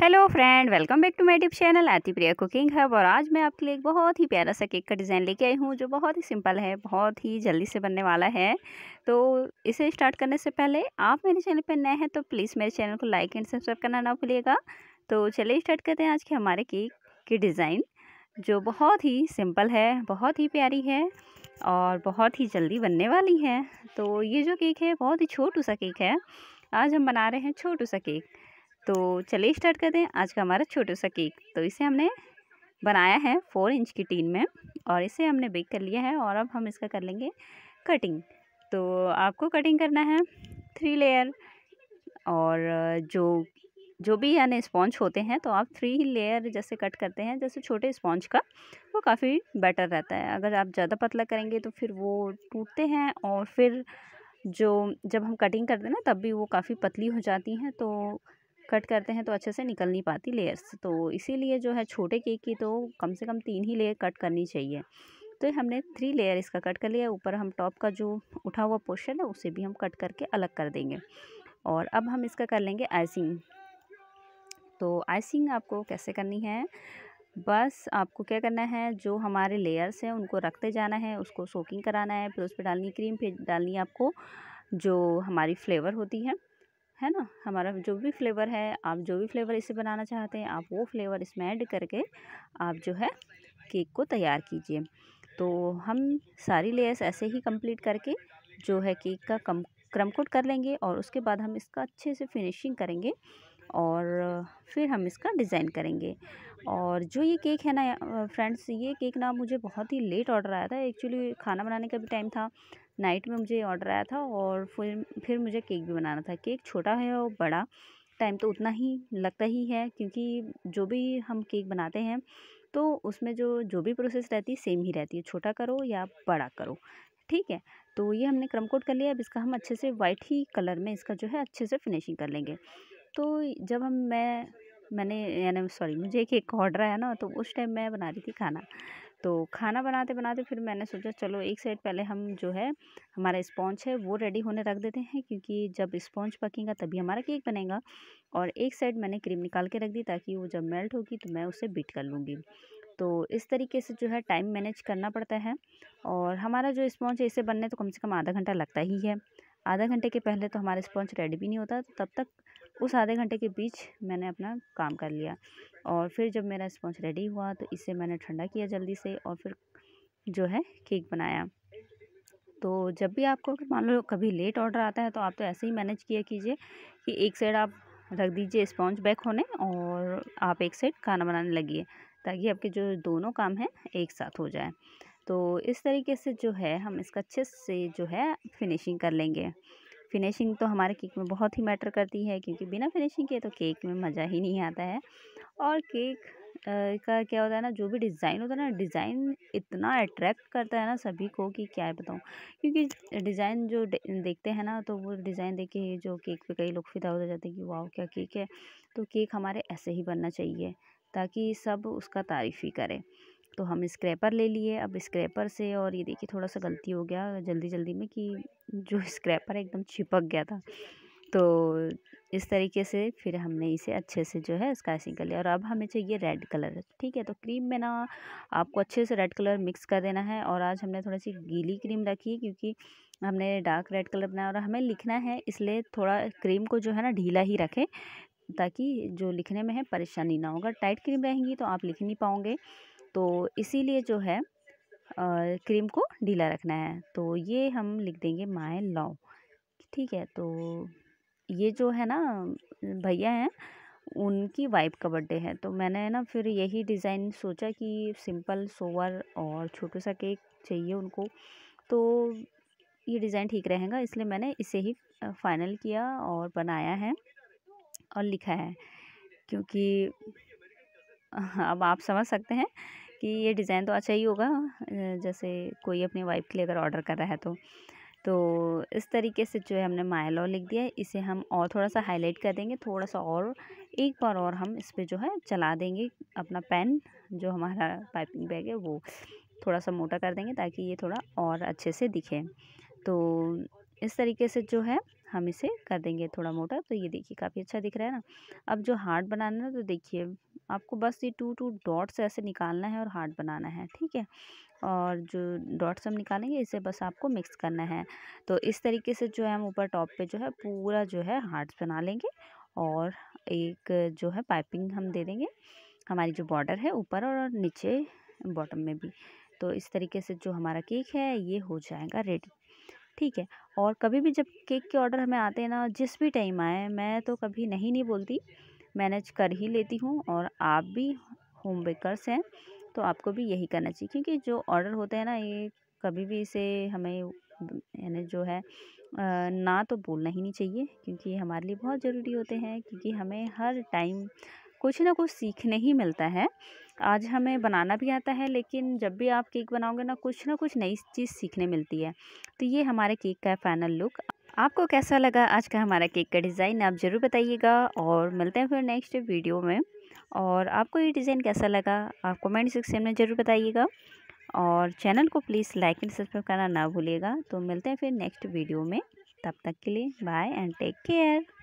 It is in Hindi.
hello friend welcome back to my tip channel आती प्रिया कुकिंग हब और आज मैं आपके लिए एक बहुत ही प्यारा सा केक का डिज़ाइन लेके आई हूँ जो बहुत ही सिंपल है बहुत ही जल्दी से बनने वाला है तो इसे स्टार्ट करने से पहले आप मेरे चैनल पर नए हैं तो प्लीज़ मेरे चैनल को लाइक एंड सब्सक्राइब करना ना भूलिएगा तो चलिए स्टार्ट करते हैं आज के हमारे केक की डिज़ाइन जो बहुत ही सिंपल है बहुत ही प्यारी है और बहुत ही जल्दी बनने वाली है तो ये जो केक है बहुत ही छोटू सा केक है आज हम बना रहे हैं छोटू सा केक तो चलिए स्टार्ट करते हैं आज का हमारा छोटा सा केक तो इसे हमने बनाया है फोर इंच की टीन में और इसे हमने बेक कर लिया है और अब हम इसका कर लेंगे कटिंग तो आपको कटिंग करना है थ्री लेयर और जो जो भी यानी स्पॉन्ज होते हैं तो आप थ्री लेयर जैसे कट करते हैं जैसे छोटे स्पॉन्ज का वो काफ़ी बेटर रहता है अगर आप ज़्यादा पतला करेंगे तो फिर वो टूटते हैं और फिर जो जब हम कटिंग करते हैं ना तब भी वो काफ़ी पतली हो जाती हैं तो कट करते हैं तो अच्छे से निकल नहीं पाती लेयर्स तो इसीलिए जो है छोटे केक की तो कम से कम तीन ही लेयर कट करनी चाहिए तो हमने थ्री लेयर इसका कट कर लिया ऊपर हम टॉप का जो उठा हुआ पोर्शन है उसे भी हम कट करके अलग कर देंगे और अब हम इसका कर लेंगे आइसिंग तो आइसिंग आपको कैसे करनी है बस आपको क्या करना है जो हमारे लेयर्स हैं उनको रखते जाना है उसको सोकिंग कराना है फिर उस पर डालनी क्रीम फिर डालनी आपको जो हमारी फ्लेवर होती है है ना हमारा जो भी फ्लेवर है आप जो भी फ्लेवर इसे बनाना चाहते हैं आप वो फ्लेवर इसमें ऐड करके आप जो है केक को तैयार कीजिए तो हम सारी लेयर्स ऐसे ही कंप्लीट करके जो है केक का कम क्रम कोट कर लेंगे और उसके बाद हम इसका अच्छे से फिनिशिंग करेंगे और फिर हम इसका डिज़ाइन करेंगे और जो ये केक है ना फ्रेंड्स ये केक ना मुझे बहुत ही लेट ऑर्डर आया था एक्चुअली खाना बनाने का भी टाइम था नाइट में मुझे ऑर्डर आया था और फिर फिर मुझे केक भी बनाना था केक छोटा है और बड़ा टाइम तो उतना ही लगता ही है क्योंकि जो भी हम केक बनाते हैं तो उसमें जो जो भी प्रोसेस रहती है सेम ही रहती है छोटा करो या बड़ा करो ठीक है तो ये हमने क्रम कोट कर लिया अब इसका हम अच्छे से वाइट ही कलर में इसका जो है अच्छे से फिनिशिंग कर लेंगे तो जब हम मैं मैंने यानी सॉरी मुझे एक ऑर्डर आया ना तो उस टाइम मैं बना रही थी खाना तो खाना बनाते बनाते फिर मैंने सोचा चलो एक साइड पहले हम जो है हमारा स्पॉन्ज है वो रेडी होने रख देते हैं क्योंकि जब स्पॉन्ज पकेगा तभी हमारा केक बनेगा और एक साइड मैंने क्रीम निकाल के रख दी ताकि वो जब मेल्ट होगी तो मैं उसे बीट कर लूँगी तो इस तरीके से जो है टाइम मैनेज करना पड़ता है और हमारा जो स्पॉन्ज है इसे बनने तो कम से कम आधा घंटा लगता ही है आधा घंटे के पहले तो हमारा स्पॉन्ज रेडी भी नहीं होता तब तक उस आधे घंटे के बीच मैंने अपना काम कर लिया और फिर जब मेरा स्पॉन्ज रेडी हुआ तो इसे मैंने ठंडा किया जल्दी से और फिर जो है केक बनाया तो जब भी आपको मान लो कभी लेट ऑर्डर आता है तो आप तो ऐसे ही मैनेज किया कीजिए कि एक साइड आप रख दीजिए स्पॉन्ज बैक होने और आप एक साइड खाना बनाने लगिए ताकि आपके जो दोनों काम हैं एक साथ हो जाए तो इस तरीके से जो है हम इसका अच्छे से जो है फिनिशिंग कर लेंगे फिनिशिंग तो हमारे केक में बहुत ही मैटर करती है क्योंकि बिना फिनिशिंग के तो केक में मज़ा ही नहीं आता है और केक का क्या होता है ना जो भी डिज़ाइन होता है ना डिज़ाइन इतना अट्रैक्ट करता है ना सभी को कि क्या है बताऊँ क्योंकि डिज़ाइन जो देखते हैं ना तो वो डिज़ाइन देख के जो केक पे कई लोग फिदा हो जाते हैं कि वाह क्या केक है तो केक हमारे ऐसे ही बनना चाहिए ताकि सब उसका तारीफ़ ही करें तो हम स्क्रैपर ले लिए अब स्क्रैपर से और ये देखिए थोड़ा सा गलती हो गया जल्दी जल्दी में कि जो स्क्रैपर है एकदम चिपक गया था तो इस तरीके से फिर हमने इसे अच्छे से जो है स्काइसिंग कर लिया और अब हमें चाहिए रेड कलर ठीक है तो क्रीम में ना आपको अच्छे से रेड कलर मिक्स कर देना है और आज हमने थोड़ी सी गीली क्रीम रखी है क्योंकि हमने डार्क रेड कलर बनाया और हमें लिखना है इसलिए थोड़ा क्रीम को जो है ना ढीला ही रखें ताकि जो लिखने में है परेशानी ना होगा टाइट क्रीम रहेंगी तो आप लिख नहीं पाओगे तो इसीलिए जो है क्रीम को ढीला रखना है तो ये हम लिख देंगे माय लॉ ठीक है तो ये जो है ना भैया हैं उनकी वाइफ का बर्थडे है तो मैंने ना फिर यही डिज़ाइन सोचा कि सिंपल सोवर और छोटा सा केक चाहिए उनको तो ये डिज़ाइन ठीक रहेगा इसलिए मैंने इसे ही फाइनल किया और बनाया है और लिखा है क्योंकि अब आप समझ सकते हैं कि ये डिज़ाइन तो अच्छा ही होगा जैसे कोई अपनी वाइफ के लिए अगर ऑर्डर कर रहा है तो तो इस तरीके से जो है हमने और लिख दिया है इसे हम और थोड़ा सा हाईलाइट कर देंगे थोड़ा सा और एक बार और हम इस पर जो है चला देंगे अपना पेन जो हमारा पाइपिंग बैग है वो थोड़ा सा मोटा कर देंगे ताकि ये थोड़ा और अच्छे से दिखे तो इस तरीके से जो है हम इसे कर देंगे थोड़ा मोटा तो ये देखिए काफ़ी अच्छा दिख रहा है ना अब जो हार्ट बनाना है तो देखिए आपको बस ये टू टू डॉट्स ऐसे निकालना है और हार्ट बनाना है ठीक है और जो डॉट्स हम निकालेंगे इसे बस आपको मिक्स करना है तो इस तरीके से जो है हम ऊपर टॉप पे जो है पूरा जो है हार्ट्स बना लेंगे और एक जो है पाइपिंग हम दे देंगे हमारी जो बॉर्डर है ऊपर और नीचे बॉटम में भी तो इस तरीके से जो हमारा केक है ये हो जाएगा रेडी ठीक है और कभी भी जब केक के ऑर्डर हमें आते हैं ना जिस भी टाइम आए मैं तो कभी नहीं नहीं बोलती मैनेज कर ही लेती हूँ और आप भी होम बेकर्स हैं तो आपको भी यही करना चाहिए क्योंकि जो ऑर्डर होते हैं ना ये कभी भी इसे हमें यानी जो है ना तो बोलना ही नहीं चाहिए क्योंकि ये हमारे लिए बहुत ज़रूरी होते हैं क्योंकि हमें हर टाइम कुछ ना कुछ सीखने ही मिलता है आज हमें बनाना भी आता है लेकिन जब भी आप केक बनाओगे ना कुछ ना कुछ नई चीज़ सीखने मिलती है तो ये हमारे केक का फाइनल लुक आपको कैसा लगा आज का हमारा केक का डिज़ाइन आप ज़रूर बताइएगा और मिलते हैं फिर नेक्स्ट वीडियो में और आपको ये डिज़ाइन कैसा लगा आप कमेंट सेक्शन में ज़रूर बताइएगा और चैनल को प्लीज़ लाइक एंड सब्सक्राइब करना ना भूलिएगा तो मिलते हैं फिर नेक्स्ट वीडियो में तब तक के लिए बाय एंड टेक केयर